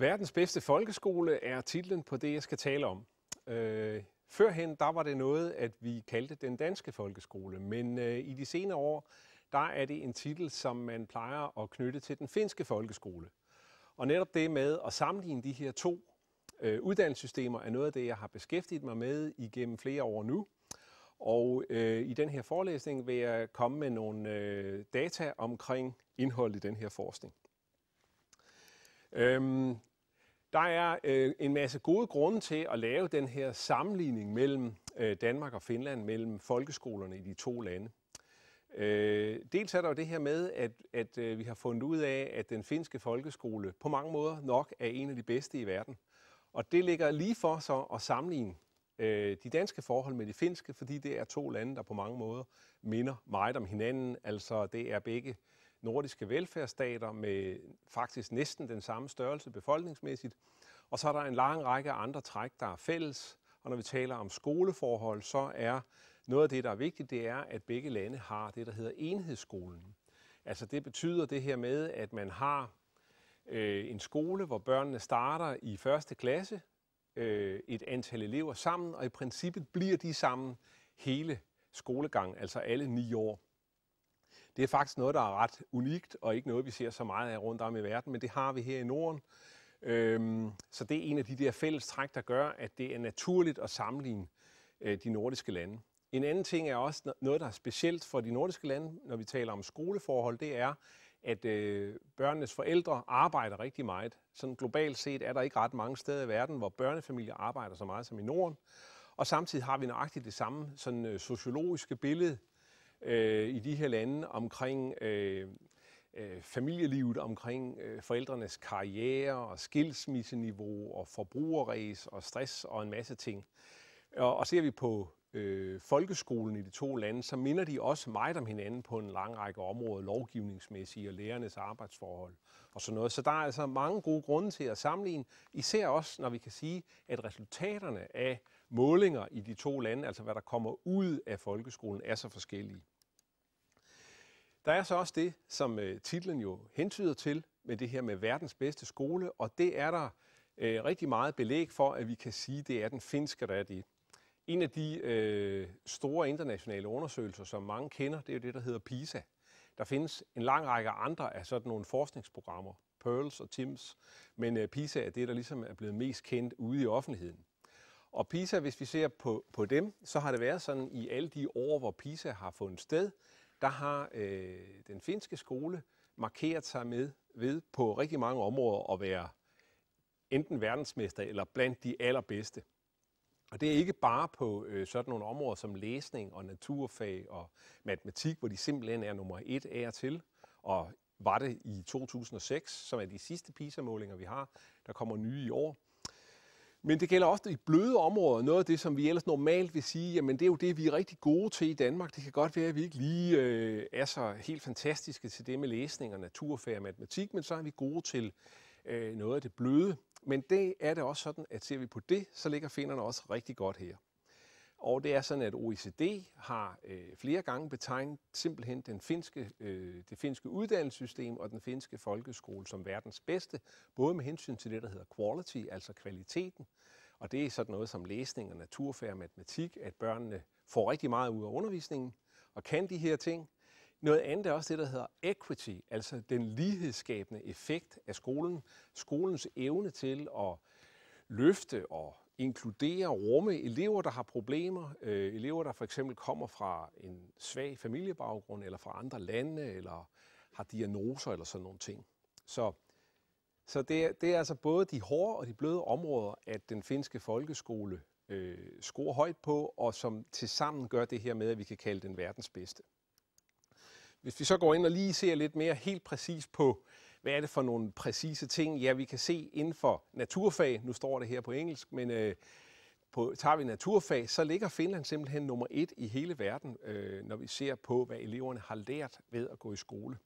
Verdens bedste folkeskole er titlen på det, jeg skal tale om. Øh, førhen der var det noget, at vi kaldte den danske folkeskole, men øh, i de senere år der er det en titel, som man plejer at knytte til den finske folkeskole. Og netop det med at sammenligne de her to øh, uddannelsessystemer er noget af det, jeg har beskæftiget mig med igennem flere år nu. Og øh, i den her forelæsning vil jeg komme med nogle øh, data omkring indholdet i den her forskning. Øhm, der er øh, en masse gode grunde til at lave den her sammenligning mellem øh, Danmark og Finland, mellem folkeskolerne i de to lande. Øh, dels er der jo det her med, at, at øh, vi har fundet ud af, at den finske folkeskole på mange måder nok er en af de bedste i verden. Og det ligger lige for så at sammenligne øh, de danske forhold med de finske, fordi det er to lande, der på mange måder minder meget om hinanden. Altså det er begge øh, nordiske velfærdsstater med faktisk næsten den samme størrelse befolkningsmæssigt. Og så er der en lang række andre træk, der er fælles. Og når vi taler om skoleforhold, så er noget af det, der er vigtigt, det er, at begge lande har det, der hedder enhedsskolen. Altså det betyder det her med, at man har øh, en skole, hvor børnene starter i første klasse, øh, et antal elever sammen, og i princippet bliver de sammen hele skolegangen, altså alle ni år. Det er faktisk noget, der er ret unikt, og ikke noget, vi ser så meget af rundt om i verden, men det har vi her i Norden. Øhm, så det er en af de der fælles træk, der gør, at det er naturligt at sammenligne øh, de nordiske lande. En anden ting er også noget, der er specielt for de nordiske lande, når vi taler om skoleforhold, det er, at øh, børnenes forældre arbejder rigtig meget. Sådan globalt set er der ikke ret mange steder i verden, hvor børnefamilier arbejder så meget som i Norden. Og samtidig har vi nøjagtigt det samme sådan, øh, sociologiske billede øh, i de her lande omkring øh, øh, familielivet, omkring øh, forældrenes karriere og skilsmisseniveau og forbrugerræs og stress og en masse ting. Og, og ser vi på øh, folkeskolen i de to lande, så minder de også meget om hinanden på en lang række områder, lovgivningsmæssige og lærernes arbejdsforhold og sådan noget. Så der er altså mange gode grunde til at sammenligne, især også når vi kan sige, at resultaterne af målinger i de to lande, altså hvad der kommer ud af folkeskolen, er så forskellige. Der er så også det, som øh, titlen jo hentyder til, med det her med verdens bedste skole, og det er der øh, rigtig meget belæg for, at vi kan sige, det er den finske, der er det. En af de øh, store internationale undersøgelser, som mange kender, det er jo det, der hedder PISA. Der findes en lang række andre af sådan nogle forskningsprogrammer, Pearls og TIMS, men øh, PISA er det, der ligesom er blevet mest kendt ude i offentligheden. Og PISA, hvis vi ser på, på dem, så har det været sådan i alle de år, hvor PISA har fundet sted, der har øh, den finske skole markeret sig med ved på rigtig mange områder at være enten verdensmester eller blandt de allerbedste. Og det er ikke bare på øh, sådan nogle områder som læsning og naturfag og matematik, hvor de simpelthen er nummer et af og til, og var det i 2006, som er de sidste PISA-målinger, vi har, der kommer nye i år. Men det gælder også i bløde områder, noget af det, som vi ellers normalt vil sige, jamen det er jo det, vi er rigtig gode til i Danmark. Det kan godt være, at vi ikke lige øh, er så helt fantastiske til det med læsning og naturfag og matematik, men så er vi gode til øh, noget af det bløde. Men det er det også sådan, at ser vi på det, så ligger finderne også rigtig godt her. Og det er sådan, at OECD har øh, flere gange betegnet simpelthen den finske, øh, det finske uddannelsessystem og den finske folkeskole som verdens bedste, både med hensyn til det, der hedder quality, altså kvaliteten. Og det er sådan noget som læsning og naturfag og matematik, at børnene får rigtig meget ud af undervisningen og kan de her ting. Noget andet er også det, der hedder equity, altså den lighedsskabende effekt af skolen. Skolens evne til at løfte og inkludere og rumme elever, der har problemer. Øh, elever, der for eksempel kommer fra en svag familiebaggrund, eller fra andre lande, eller har diagnoser eller sådan nogle ting. Så, så det, er, det er altså både de hårde og de bløde områder, at den finske folkeskole øh, scorer højt på, og som tilsammen gør det her med, at vi kan kalde den verdens bedste. Hvis vi så går ind og lige ser lidt mere helt præcis på øh, hvad er det for nogle præcise ting? Ja, vi kan se inden for naturfag, nu står det her på engelsk, men øh, på, tager vi naturfag, så ligger Finland simpelthen nummer et i hele verden, øh, når vi ser på, hvad eleverne har lært ved at gå i skole.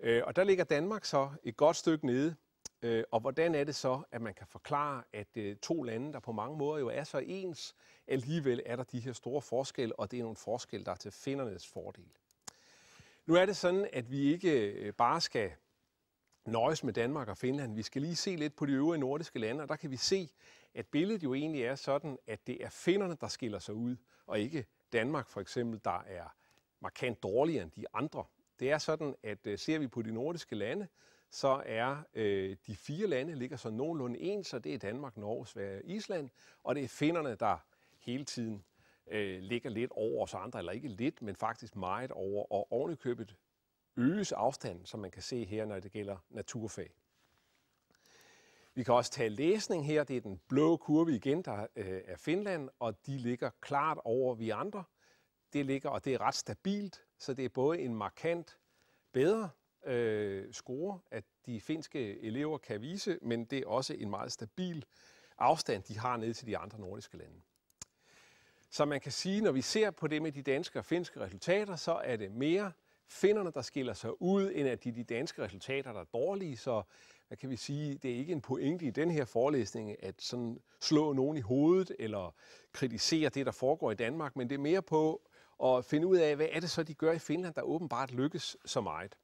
Øh, og der ligger Danmark så et godt stykke nede. Øh, og hvordan er det så, at man kan forklare, at øh, to lande, der på mange måder jo er så ens, alligevel er der de her store forskelle, og det er nogle forskelle, der er til findernes fordel. Nu er det sådan, at vi ikke øh, bare skal nøjes med Danmark og Finland. Vi skal lige se lidt på de øvrige nordiske lande, og der kan vi se, at billedet jo egentlig er sådan, at det er finnerne, der skiller sig ud, og ikke Danmark for eksempel, der er markant dårligere end de andre. Det er sådan, at øh, ser vi på de nordiske lande, så er øh, de fire lande ligger så nogenlunde ens, og det er Danmark, Norge, Sverige og Island, og det er finnerne, der hele tiden øh, ligger lidt over os andre, eller ikke lidt, men faktisk meget over, og ovenikøbet øges afstanden, som man kan se her, når det gælder naturfag. Vi kan også tage læsning her. Det er den blå kurve igen, der øh, er Finland, og de ligger klart over vi andre. Det ligger, og det er ret stabilt, så det er både en markant bedre øh, score, at de finske elever kan vise, men det er også en meget stabil afstand, de har ned til de andre nordiske lande. Så man kan sige, når vi ser på det med de danske og finske resultater, så er det mere finnerne, der skiller sig ud, end at de, de danske resultater, der er dårlige. Så hvad kan vi sige, det er ikke en pointe i den her forelæsning, at sådan slå nogen i hovedet eller kritisere det, der foregår i Danmark, men det er mere på at finde ud af, hvad er det så, de gør i Finland, der åbenbart lykkes så meget.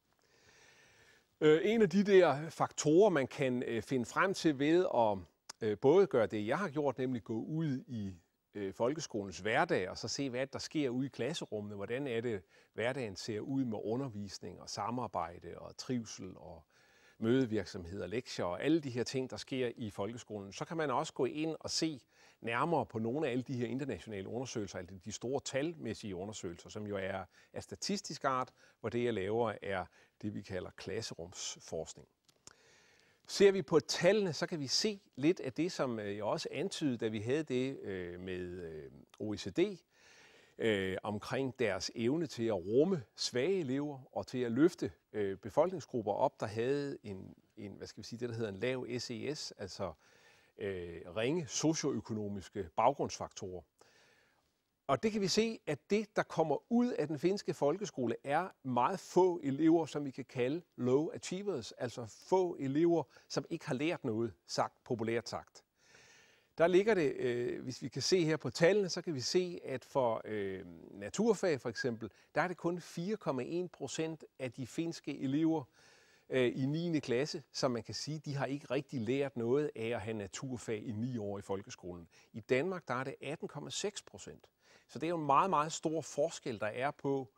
Øh, en af de der faktorer, man kan øh, finde frem til ved at øh, både gøre det, jeg har gjort, nemlig gå ud i øh, folkeskolens hverdag, og så se, hvad der sker ude i klasserummet. Hvordan er det, hverdagen ser ud med undervisning og samarbejde og trivsel og mødevirksomheder, lektier og alle de her ting, der sker i folkeskolen. Så kan man også gå ind og se nærmere på nogle af alle de her internationale undersøgelser, altså de store talmæssige undersøgelser, som jo er af statistisk art, hvor det, jeg laver, er det, vi kalder klasserumsforskning. Ser vi på tallene, så kan vi se lidt af det, som øh, jeg også antydede, da vi havde det øh, med øh, OECD, omkring deres evne til at rumme svage elever og til at løfte befolkningsgrupper op, der havde en, en, hvad skal vi sige, det der hedder en lav SES, e altså ringe socioøkonomiske baggrundsfaktorer. Og det kan vi se, at det, der kommer ud af den finske folkeskole, er meget få elever, som vi kan kalde low achievers, altså få elever, som ikke har lært noget, sagt populært sagt. Der ligger det, øh, hvis vi kan se her på tallene, så kan vi se, at for øh, naturfag for eksempel, der er det kun 4,1 procent af de finske elever øh, i 9. klasse, som man kan sige, de har ikke rigtig lært noget af at have naturfag i 9 år i folkeskolen. I Danmark, der er det 18,6 procent. Så det er jo en meget, meget stor forskel, der er på,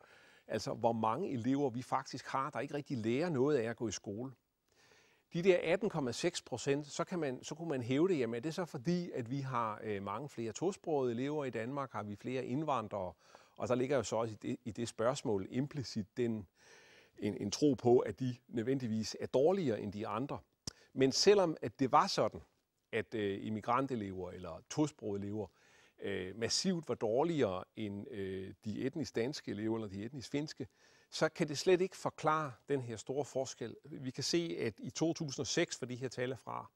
altså hvor mange elever vi faktisk har, der ikke rigtig lærer noget af at gå i skole. De der 18,6 procent, så, kan man, så kunne man hæve det, jamen er det så fordi, at vi har øh, mange flere tosprogede elever i Danmark, har vi flere indvandrere, og så ligger jo så også i det, i det spørgsmål implicit den, en, en tro på, at de nødvendigvis er dårligere end de andre. Men selvom at det var sådan, at øh, immigrantelever eller tosprogede elever, øh, massivt var dårligere end øh, de etnisk danske elever eller de etnisk finske, så kan det slet ikke forklare den her store forskel. Vi kan se, at i 2006, for de her taler fra,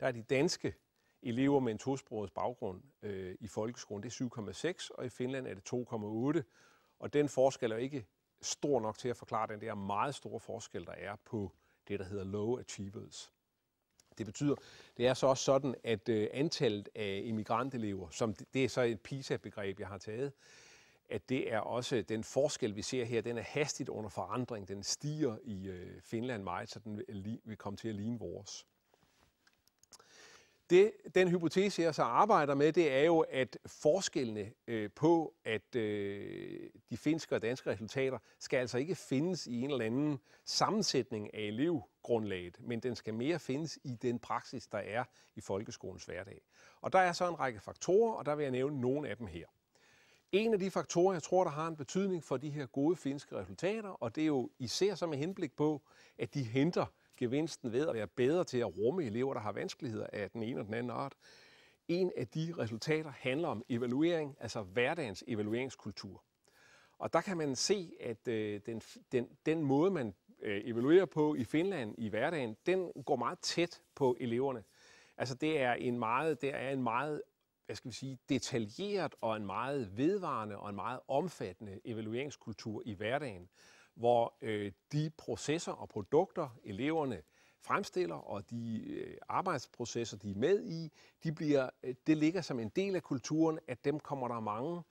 der er de danske elever med en tosprogets baggrund øh, i folkeskolen, det er 7,6, og i Finland er det 2,8. Og den forskel er ikke stor nok til at forklare den der meget store forskel, der er på det, der hedder low achievers. Det betyder, det er så også sådan, at øh, antallet af immigrantelever, som det er så et PISA-begreb, jeg har taget, at det er også den forskel, vi ser her, den er hastigt under forandring. Den stiger i øh, Finland meget, så den vil komme til at ligne vores. Det, den hypotese, jeg så arbejder med, det er jo, at forskellene øh, på, at øh, de finske og danske resultater skal altså ikke findes i en eller anden sammensætning af elev, grundlaget, men den skal mere findes i den praksis, der er i folkeskolens hverdag. Og der er så en række faktorer, og der vil jeg nævne nogle af dem her. En af de faktorer, jeg tror, der har en betydning for de her gode finske resultater, og det er jo især som med henblik på, at de henter gevinsten ved at være bedre til at rumme elever, der har vanskeligheder af den ene og den anden art. En af de resultater handler om evaluering, altså hverdagens evalueringskultur. Og der kan man se, at øh, den, den, den måde, man Øh, evaluerer på i Finland i hverdagen, den går meget tæt på eleverne. Altså det er en meget, det er en meget hvad skal vi sige, detaljeret og en meget vedvarende og en meget omfattende evalueringskultur i hverdagen, hvor øh, de processer og produkter, eleverne fremstiller, og de øh, arbejdsprocesser, de er med i, de bliver, øh, det ligger som en del af kulturen, at dem kommer der mange.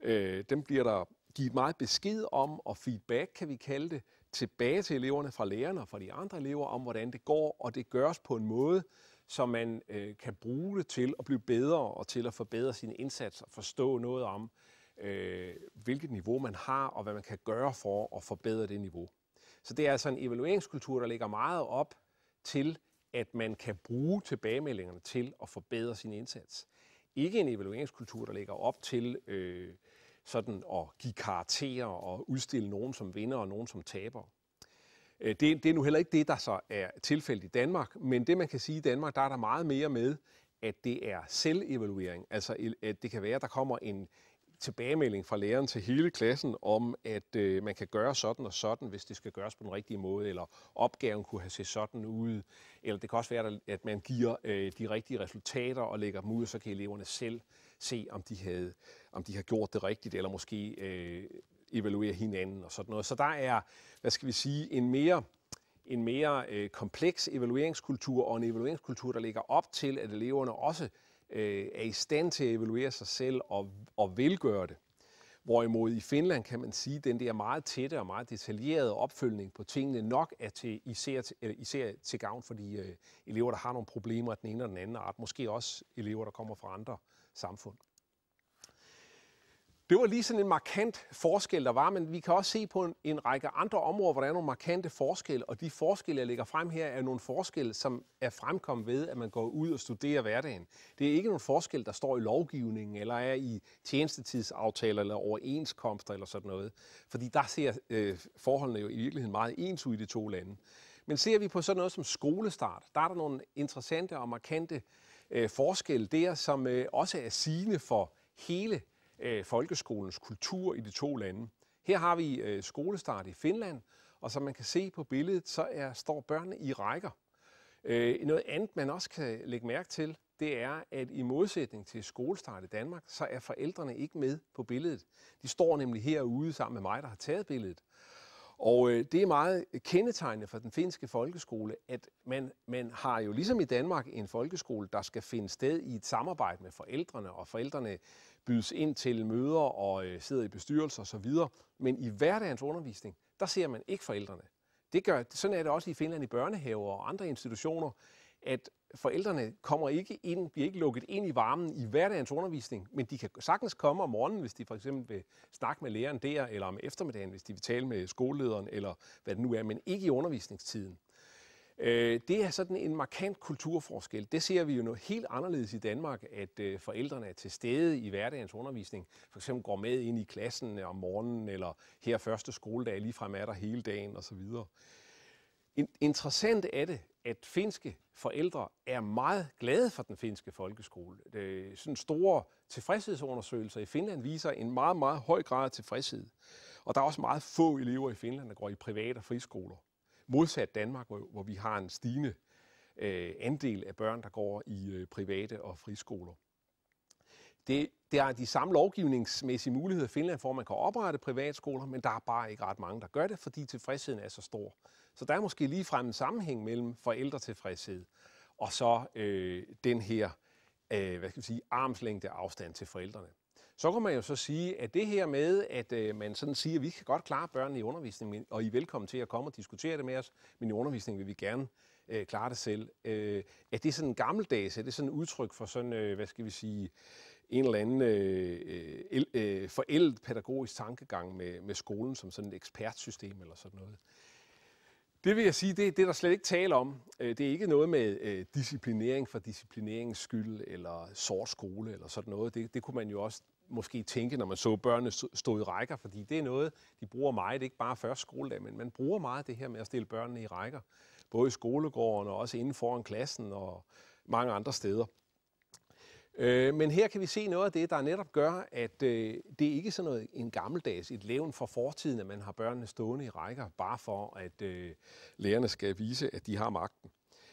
Øh, dem bliver der givet meget besked om, og feedback kan vi kalde det, tilbage til eleverne fra lærerne og fra de andre elever om, hvordan det går, og det gøres på en måde, så man øh, kan bruge det til at blive bedre og til at forbedre sin indsats og forstå noget om, øh, hvilket niveau man har og hvad man kan gøre for at forbedre det niveau. Så det er altså en evalueringskultur, der ligger meget op til, at man kan bruge tilbagemeldingerne til at forbedre sin indsats. Ikke en evalueringskultur, der ligger op til øh, sådan at give karakterer og udstille nogen som vinder og nogen som taber. Øh, det, det er nu heller ikke det, der så er tilfældet i Danmark, men det man kan sige i Danmark, der er der meget mere med, at det er selvevaluering. Altså at det kan være, at der kommer en tilbagemelding fra læreren til hele klassen om, at øh, man kan gøre sådan og sådan, hvis det skal gøres på den rigtige måde, eller opgaven kunne have set sådan ud, eller det kan også være, at man giver øh, de rigtige resultater og lægger dem ud, og så kan eleverne selv se, om de, havde, om de har gjort det rigtigt, eller måske øh, evaluere hinanden og sådan noget. Så der er, hvad skal vi sige, en mere en mere øh, kompleks evalueringskultur og en evalueringskultur, der ligger op til, at eleverne også øh, er i stand til at evaluere sig selv og, og velgøre det. Hvorimod i Finland kan man sige, at den der meget tætte og meget detaljerede opfølgning på tingene nok er til, især, især til gavn for de øh, elever, der har nogle problemer af den ene og den anden art. Måske også elever, der kommer fra andre samfund. Det var lige sådan en markant forskel, der var, men vi kan også se på en, en række andre områder, hvor der er nogle markante forskelle, og de forskelle, jeg lægger frem her, er nogle forskelle, som er fremkommet ved, at man går ud og studerer hverdagen. Det er ikke nogle forskel, der står i lovgivningen, eller er i tjenestetidsaftaler, eller overenskomster, eller sådan noget. Fordi der ser øh, forholdene jo i virkeligheden meget ens ud i de to lande. Men ser vi på sådan noget som skolestart, der er der nogle interessante og markante øh, forskelle der, som øh, også er sigende for hele øh, folkeskolens kultur i de to lande. Her har vi øh, skolestart i Finland, og som man kan se på billedet, så er, står børnene i rækker. Øh, noget andet, man også kan lægge mærke til, det er, at i modsætning til skolestart i Danmark, så er forældrene ikke med på billedet. De står nemlig herude sammen med mig, der har taget billedet. Og øh, det er meget kendetegnende for den finske folkeskole, at man, man har jo ligesom i Danmark en folkeskole, der skal finde sted i et samarbejde med forældrene, og forældrene bydes ind til møder og øh, sidder i bestyrelser osv. Men i hverdagens undervisning, der ser man ikke forældrene. Det gør, sådan er det også i Finland i børnehaver og andre institutioner at forældrene kommer ikke ind, bliver ikke lukket ind i varmen i hverdagens undervisning, men de kan sagtens komme om morgenen, hvis de for eksempel vil snakke med læreren der, eller om eftermiddagen, hvis de vil tale med skolelederen, eller hvad det nu er, men ikke i undervisningstiden. Øh, det er sådan en markant kulturforskel. Det ser vi jo noget helt anderledes i Danmark, at øh, forældrene er til stede i hverdagens undervisning. For eksempel går med ind i klassen om morgenen, eller her første skoledag lige frem er der hele dagen osv. Interessant er det, at finske forældre er meget glade for den finske folkeskole. Det, øh, sådan store tilfredshedsundersøgelser i Finland viser en meget, meget høj grad af tilfredshed. Og der er også meget få elever i Finland, der går i private og friskoler. Modsat Danmark, hvor, vi har en stigende øh, andel af børn, der går i øh, private og friskoler. Det, det er de samme lovgivningsmæssige muligheder i Finland for, at man kan oprette privatskoler, men der er bare ikke ret mange, der gør det, fordi tilfredsheden er så stor. Så der er måske ligefrem en sammenhæng mellem forældretilfredshed og så øh, den her øh, hvad skal jeg sige, armslængde afstand til forældrene. Så kan man jo så sige, at det her med, at øh, man sådan siger, at vi kan godt klare børnene i undervisningen, og I er velkommen til at komme og diskutere det med os, men i undervisningen vil vi gerne øh, klare det selv. Øh, er det sådan en gammeldags, er det sådan et udtryk for sådan, øh, hvad skal vi sige, en eller anden øh, øh, forældet pædagogisk tankegang med, med skolen som sådan et ekspertsystem eller sådan noget? Det vil jeg sige, det, det er der slet ikke tale om. Øh, det er ikke noget med øh, disciplinering for disciplineringens skyld, eller sort skole, eller sådan noget. Det, det kunne man jo også måske tænke, når man så børnene stå i rækker, fordi det er noget, de bruger meget, det er ikke bare første skoledag, men man bruger meget det her med at stille børnene i rækker, både i skolegården og også inden foran klassen og mange andre steder. Øh, men her kan vi se noget af det, der netop gør, at øh, det er ikke sådan noget en gammeldags, et levn fra fortiden, at man har børnene stående i rækker, bare for at øh, lærerne skal vise, at de har magten.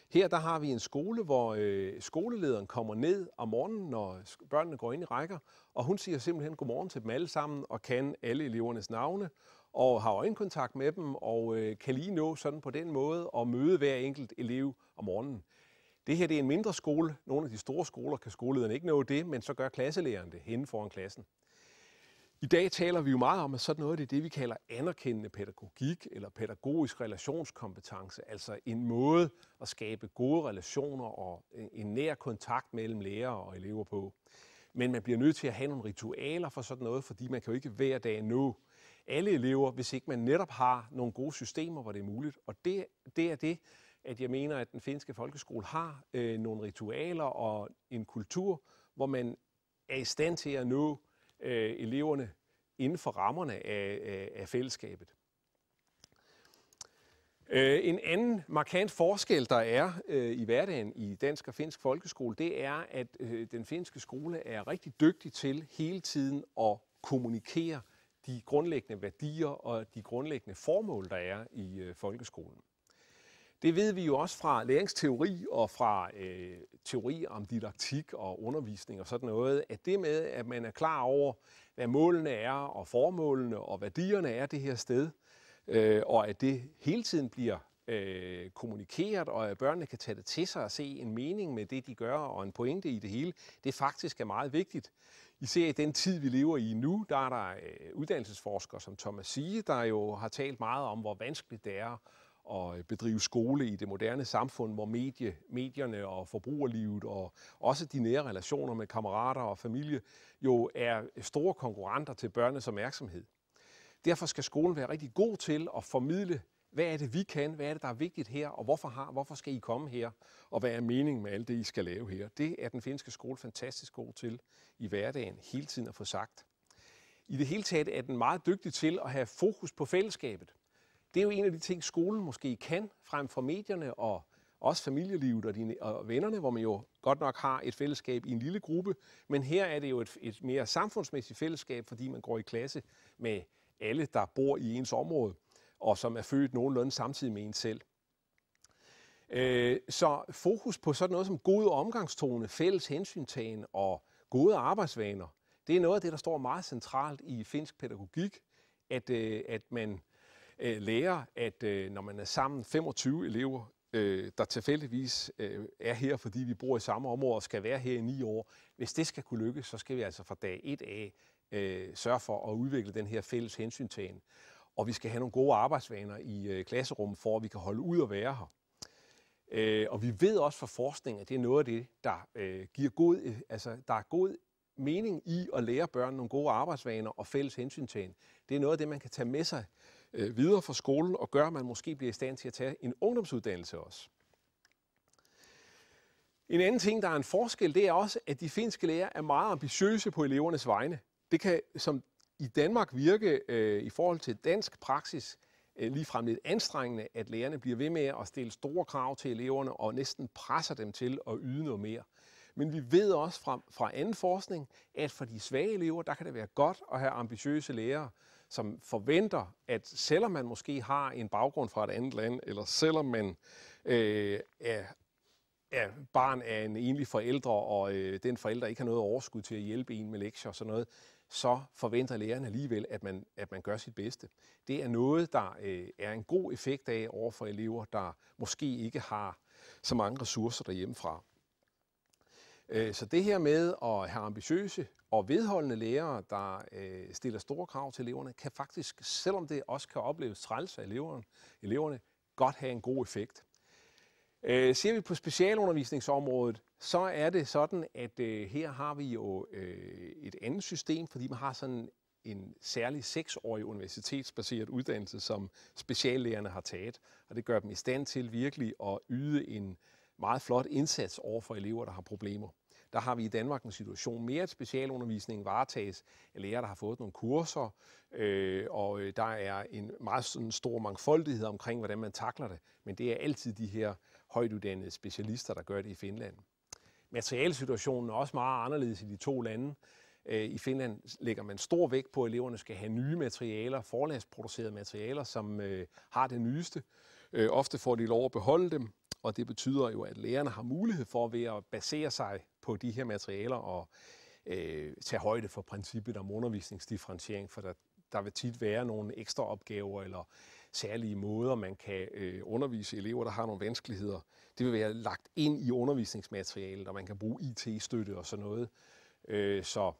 Her der har vi en skole, hvor øh, skolelederen kommer ned om morgenen, når børnene går ind i rækker, og hun siger simpelthen godmorgen til dem alle sammen, og kan alle elevernes navne, og har øjenkontakt med dem, og øh, kan lige nå sådan på den måde at møde hver enkelt elev om morgenen. Det her det er en mindre skole. Nogle af de store skoler kan skolelederen ikke nå det, men så gør klasselæreren det henne foran klassen. I dag taler vi jo meget om, at sådan noget det er det, vi kalder anerkendende pædagogik eller pædagogisk relationskompetence, altså en måde at skabe gode relationer og en nær kontakt mellem lærere og elever på. Men man bliver nødt til at have nogle ritualer for sådan noget, fordi man kan jo ikke hver dag nå alle elever, hvis ikke man netop har nogle gode systemer, hvor det er muligt. Og det, det er det, at jeg mener, at den finske folkeskole har øh, nogle ritualer og en kultur, hvor man er i stand til at nå øh, eleverne inden for rammerne af, af, fællesskabet. Øh, en anden markant forskel, der er øh, i hverdagen i dansk og finsk folkeskole, det er, at øh, den finske skole er rigtig dygtig til hele tiden at kommunikere de grundlæggende værdier og de grundlæggende formål, der er i øh, folkeskolen. Det ved vi jo også fra læringsteori og fra øh, teori om didaktik og undervisning og sådan noget, at det med, at man er klar over, hvad målene er og formålene og værdierne er det her sted, øh, og at det hele tiden bliver øh, kommunikeret, og at børnene kan tage det til sig og se en mening med det, de gør, og en pointe i det hele, det faktisk er meget vigtigt. ser i den tid, vi lever i nu, der er der øh, uddannelsesforskere som Thomas Sige, der jo har talt meget om, hvor vanskeligt det er at øh, bedrive skole i det moderne samfund, hvor medie, medierne og forbrugerlivet og også de nære relationer med kammerater og familie jo er store konkurrenter til børnenes opmærksomhed. Derfor skal skolen være rigtig god til at formidle, hvad er det, vi kan, hvad er det, der er vigtigt her, og hvorfor, har, hvorfor skal I komme her, og hvad er meningen med alt det, I skal lave her. Det er den finske skole fantastisk god til i hverdagen, hele tiden at få sagt. I det hele taget er den meget dygtig til at have fokus på fællesskabet det er jo en af de ting, skolen måske kan, frem for medierne og også familielivet og, dine, og vennerne, hvor man jo godt nok har et fællesskab i en lille gruppe, men her er det jo et, et mere samfundsmæssigt fællesskab, fordi man går i klasse med alle, der bor i ens område, og som er født nogenlunde samtidig med en selv. Øh, så fokus på sådan noget som gode omgangstone, fælles hensyntagen og gode arbejdsvaner, det er noget af det, der står meget centralt i finsk pædagogik, at, øh, at man øh, lærer, at øh, når man er sammen 25 elever, øh, der tilfældigvis øh, er her, fordi vi bor i samme område og skal være her i ni år, hvis det skal kunne lykkes, så skal vi altså fra dag et af øh, sørge for at udvikle den her fælles hensyntagen. Og vi skal have nogle gode arbejdsvaner i øh, klasserummet, for at vi kan holde ud og være her. Øh, og vi ved også fra forskning, at det er noget af det, der, øh, giver god, øh, altså, der er god mening i at lære børn nogle gode arbejdsvaner og fælles hensyntagen. Det er noget af det, man kan tage med sig øh, videre fra skolen og gør, at man måske bliver i stand til at tage en ungdomsuddannelse også. En anden ting, der er en forskel, det er også, at de finske lærere er meget ambitiøse på elevernes vegne. Det kan som i Danmark virke øh, i forhold til dansk praksis øh, ligefrem lidt anstrengende, at lærerne bliver ved med at stille store krav til eleverne og næsten presser dem til at yde noget mere. Men vi ved også fra, fra anden forskning, at for de svage elever, der kan det være godt at have ambitiøse lærere, som forventer, at selvom man måske har en baggrund fra et andet land, eller selvom man øh, er, er barn af en enlig forældre, og øh, den forælder ikke har noget overskud til at hjælpe en med lektier og sådan noget, så forventer lærerne alligevel, at man, at man gør sit bedste. Det er noget, der øh, er en god effekt af over for elever, der måske ikke har så mange ressourcer derhjemmefra. Øh, så det her med at have ambitiøse og vedholdende lærere, der øh, stiller store krav til eleverne, kan faktisk, selvom det også kan opleves træls af eleverne, eleverne godt have en god effekt. Øh, ser vi på specialundervisningsområdet, så er det sådan, at her har vi jo et andet system, fordi man har sådan en særlig seksårig universitetsbaseret uddannelse, som speciallærerne har taget, og det gør dem i stand til virkelig at yde en øh, meget flot indsats over for elever, der har problemer. Der har vi i Danmark en situation mere, at specialundervisningen varetages af lærere, der har fået nogle kurser, øh, og øh, der er en meget sådan stor mangfoldighed omkring, hvordan man takler det. Men det er altid de her højtuddannede specialister, der gør det i Finland. Materialsituationen er også meget anderledes i de to lande. Øh, I Finland lægger man stor vægt på, at eleverne skal have nye materialer, forlagsproducerede materialer, som øh, har det nyeste. Øh, ofte får de lov at beholde dem, og det betyder jo, at lærerne har mulighed for ved at basere sig på de her materialer og øh, tage højde for princippet om undervisningsdifferentiering, for der, der vil tit være nogle ekstra opgaver eller særlige måder, man kan øh, undervise elever, der har nogle vanskeligheder. Det vil være lagt ind i undervisningsmaterialet, og man kan bruge IT-støtte og sådan noget. Øh, så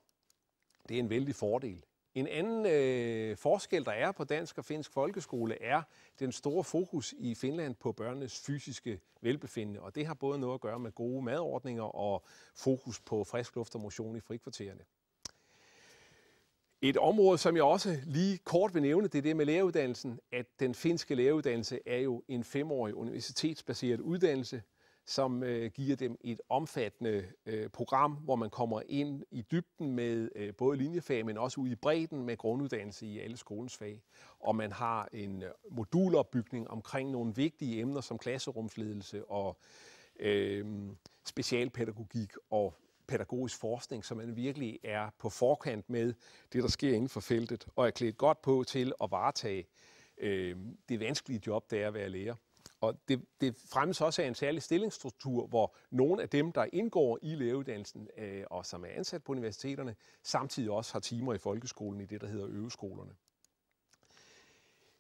det er en vældig fordel. En anden øh, forskel, der er på dansk og finsk folkeskole, er den store fokus i Finland på børnenes fysiske velbefindende. Og det har både noget at gøre med gode madordninger og fokus på frisk luft og motion i frikvartererne. Et område, som jeg også lige kort vil nævne, det er det med læreruddannelsen, at den finske læreruddannelse er jo en femårig universitetsbaseret uddannelse, som øh, giver dem et omfattende øh, program, hvor man kommer ind i dybden med øh, både linjefag, men også ude i bredden med grunduddannelse i alle skolens fag. Og man har en øh, modulopbygning omkring nogle vigtige emner som klasserumsledelse og øh, specialpædagogik og pædagogisk forskning, så man virkelig er på forkant med det, der sker inden for feltet, og er klædt godt på til at varetage øh, det vanskelige job, det er at være lærer. Og det, det fremmes også af en særlig stillingsstruktur, hvor nogle af dem, der indgår i læreuddannelsen øh, og som er ansat på universiteterne, samtidig også har timer i folkeskolen i det, der hedder øveskolerne.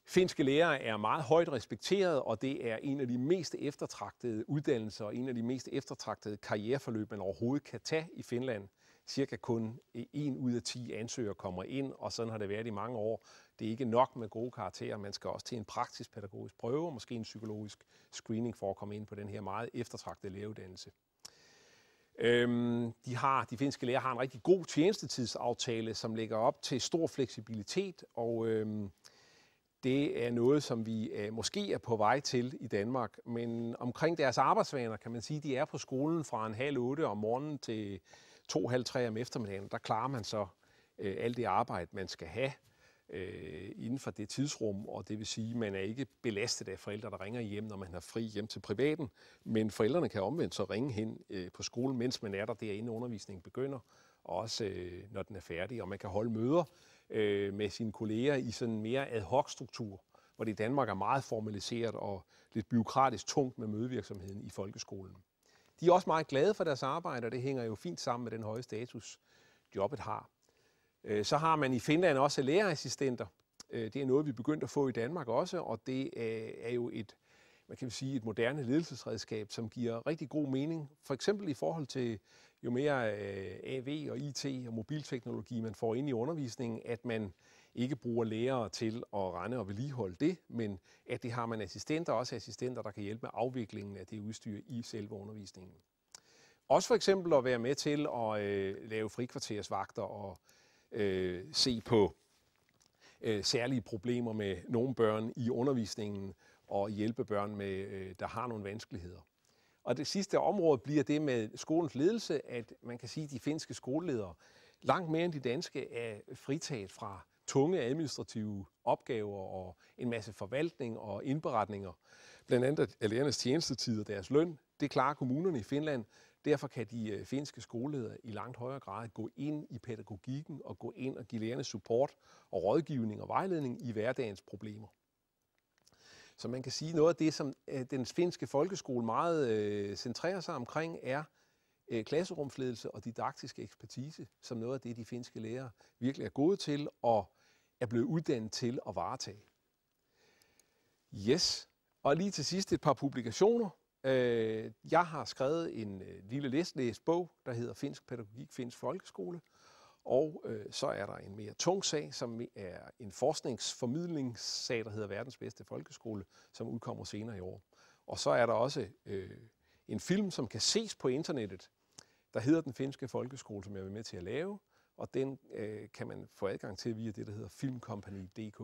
Finske lærere er meget højt respekteret, og det er en af de mest eftertragtede uddannelser og en af de mest eftertragtede karriereforløb, man overhovedet kan tage i Finland. Cirka kun en ud af ti ansøgere kommer ind, og sådan har det været i mange år. Det er ikke nok med gode karakterer, man skal også til en praktisk pædagogisk prøve og måske en psykologisk screening for at komme ind på den her meget eftertragtede læreuddannelse. Øhm, de, har, de finske lærer har en rigtig god tjenestetidsaftale, som lægger op til stor fleksibilitet, og øhm, det er noget, som vi øh, måske er på vej til i Danmark. Men omkring deres arbejdsvaner, kan man sige, de er på skolen fra en halv otte om morgenen til to halv tre om eftermiddagen. Der klarer man så øh, alt det arbejde, man skal have øh, inden for det tidsrum, og det vil sige, at man er ikke belastet af forældre, der ringer hjem, når man har fri hjem til privaten, men forældrene kan omvendt så ringe hen øh, på skolen, mens man er der derinde, undervisningen begynder, og også øh, når den er færdig, og man kan holde møder øh, med sine kolleger i sådan en mere ad hoc struktur, hvor det i Danmark er meget formaliseret og lidt byråkratisk tungt med mødevirksomheden i folkeskolen. De er også meget glade for deres arbejde, og det hænger jo fint sammen med den høje status, jobbet har. Øh, så har man i Finland også lærerassistenter. Øh, det er noget, vi er begyndt at få i Danmark også, og det øh, er jo et, man kan sige, et moderne ledelsesredskab, som giver rigtig god mening. For eksempel i forhold til jo mere AV og IT og mobilteknologi, man får ind i undervisningen, at man ikke bruger lærere til at rende og vedligeholde det, men at det har man assistenter, også assistenter, der kan hjælpe med afviklingen af det udstyr i selve undervisningen. Også for eksempel at være med til at øh, lave frikvartersvagter og øh, se på øh, særlige problemer med nogle børn i undervisningen og hjælpe børn, med, øh, der har nogle vanskeligheder. Og det sidste område bliver det med skolens ledelse, at man kan sige, at de finske skoleledere langt mere end de danske er fritaget fra tunge administrative opgaver og en masse forvaltning og indberetninger. Blandt andet er lærernes og deres løn, det klarer kommunerne i Finland Derfor kan de øh, finske skoleledere i langt højere grad gå ind i pædagogikken og gå ind og give lærerne support og rådgivning og vejledning i hverdagens problemer. Så man kan sige, noget af det, som øh, den finske folkeskole meget øh, centrerer sig omkring, er klasserumsledelse og didaktisk ekspertise, som noget af det, de finske lærere virkelig er gode til og er blevet uddannet til at varetage. Yes, og lige til sidst et par publikationer. Øh, jeg har skrevet en øh, lille læslæst bog, der hedder Finsk Pædagogik, Finsk Folkeskole. Og øh, så er der en mere tung sag, som er en forskningsformidlingssag, der hedder Verdens Bedste Folkeskole, som udkommer senere i år. Og så er der også øh, en film, som kan ses på internettet, der hedder Den Finske Folkeskole, som jeg vil med til at lave. Og den øh, kan man få adgang til via det, der hedder filmkompagni.dk.